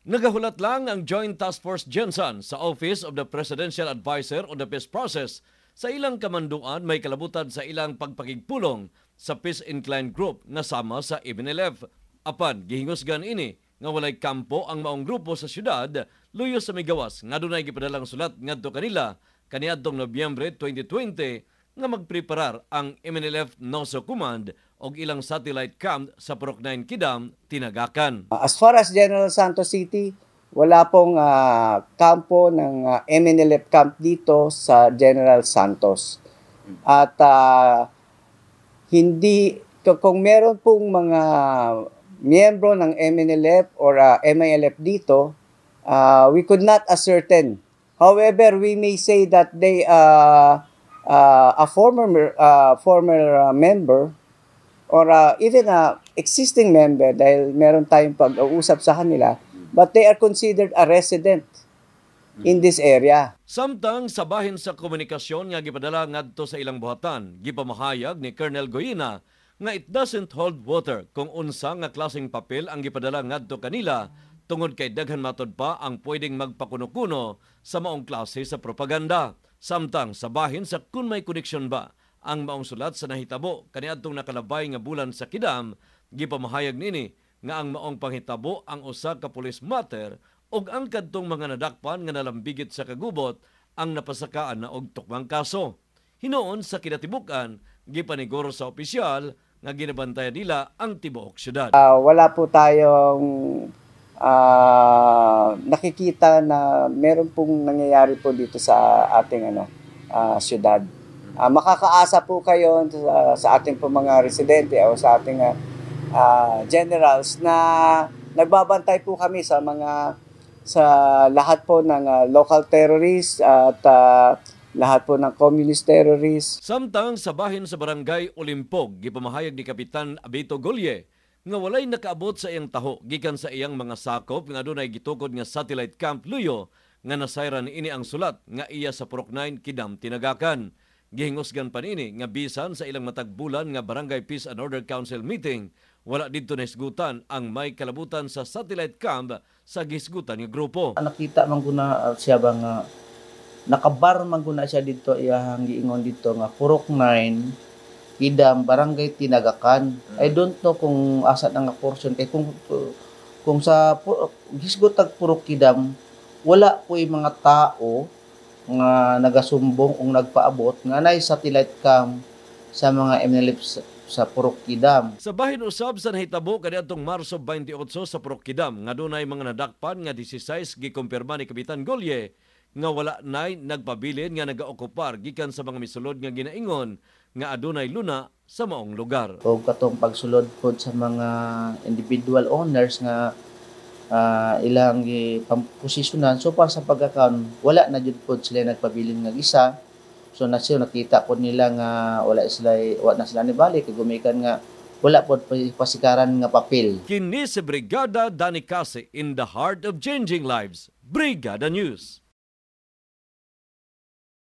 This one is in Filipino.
Nagahulat lang ang Joint Task Force Jensen sa Office of the Presidential Advisor on the Peace Process sa ilang kamanduan may kalabutan sa ilang pagpakigpulong sa Peace Inclined Group nga sama sa MNLF. Apan, gihingusgan ini nga walay kampo ang maong grupo sa syudad luyo sa migawas nga dunay gipadalang sulat ngadto kanila kaniadtong Nobyembre 2020 nga magpreparar ang MNLF Noso Command o ilang satellite camp sa Prok 9 Kidam, Tinagakan. Ah, as far as General Santos City, wala pong uh, kampo ng uh, ah, MNLF camp dito sa General Santos. At uh, hindi, kung meron pong mga miyembro ng MNLF or uh, MILF dito, uh, we could not ascertain. However, we may say that they uh, uh, a former uh, former uh, member or uh, even a existing member dahil meron tayong pag-uusap sa kanila but they are considered a resident in this area. Samtang sa bahin sa komunikasyon nga gipadala ngadto sa ilang buhatan, gipamahayag ni Colonel Goyina nga it doesn't hold water kung unsa nga klaseng papel ang gipadala ngadto kanila tungod kay daghan matod pa ang pwedeng magpakuno-kuno sa maong klase sa propaganda. Samtang sa bahin sa kun may koneksyon ba ang maong sulat sa nahitabo kaniadtong nakalabay nga bulan sa Kidam gipamahayag nini nga ang maong panghitabo ang usa ka police matter ug ang kadtong mga nadakpan nga nalambigit sa kagubot ang napasakaan na og tukmang kaso. Hinoon sa kinatibukan gipaniguro sa opisyal nga ginabantayan nila ang tibuok syudad. Uh, wala po tayong uh, nakikita na meron pong nangyayari po dito sa ating ano uh, syudad. Uh, makakaasa po kayo sa, sa ating po mga residente o sa ating uh, generals na nagbabantay po kami sa mga sa lahat po ng uh, local terrorists at uh, lahat po ng communist terrorists. Samtang sa bahin sa barangay Olimpog, gipamahayag ni Kapitan Abito Golye nga walay nakaabot sa iyang taho gikan sa iyang mga sakop nga adunay gitukod nga satellite camp Luyo nga nasayran ini ang sulat nga iya sa Prok 9 kidam tinagakan. Gihingusgan pa nini nga bisan sa ilang matag bulan nga Barangay Peace and Order Council meeting, wala didto nahisgutan ang may kalabutan sa satellite camp sa gisgutan nga grupo. Ah, nakita man ko na ah, siya bang uh, nakabar man ko siya dito iyang giingon dito nga Purok 9 idam Barangay Tinagakan. I mm. don't know kung asa na nga portion kay eh, kung kung sa uh, gisgutag Purok kidam wala po yung mga tao nga nagasumbong ung nagpaabot nga nay satellite cam sa mga MNLF sa Purukidam. Sa bahin usab sa nahitabo kaniadtong Marso 28 sa Purukidam nga dunay mga nadakpan nga 16 gikumpirma ni Kapitan Golye nga wala nay nagpabilin nga nagaokupar gikan sa mga misulod nga ginaingon nga adunay luna sa maong lugar. O katong pagsulod pod sa mga individual owners nga uh, ilang pamposisyonan. So para sa pagkakaon, wala na jud pod sila nagpabilin nga isa. So na siya nakita pod nila nga wala sila wala na sila ni balik kay gumikan nga wala pod pasikaran nga papel. Kini sa Brigada Danikase in the heart of changing lives. Brigada News.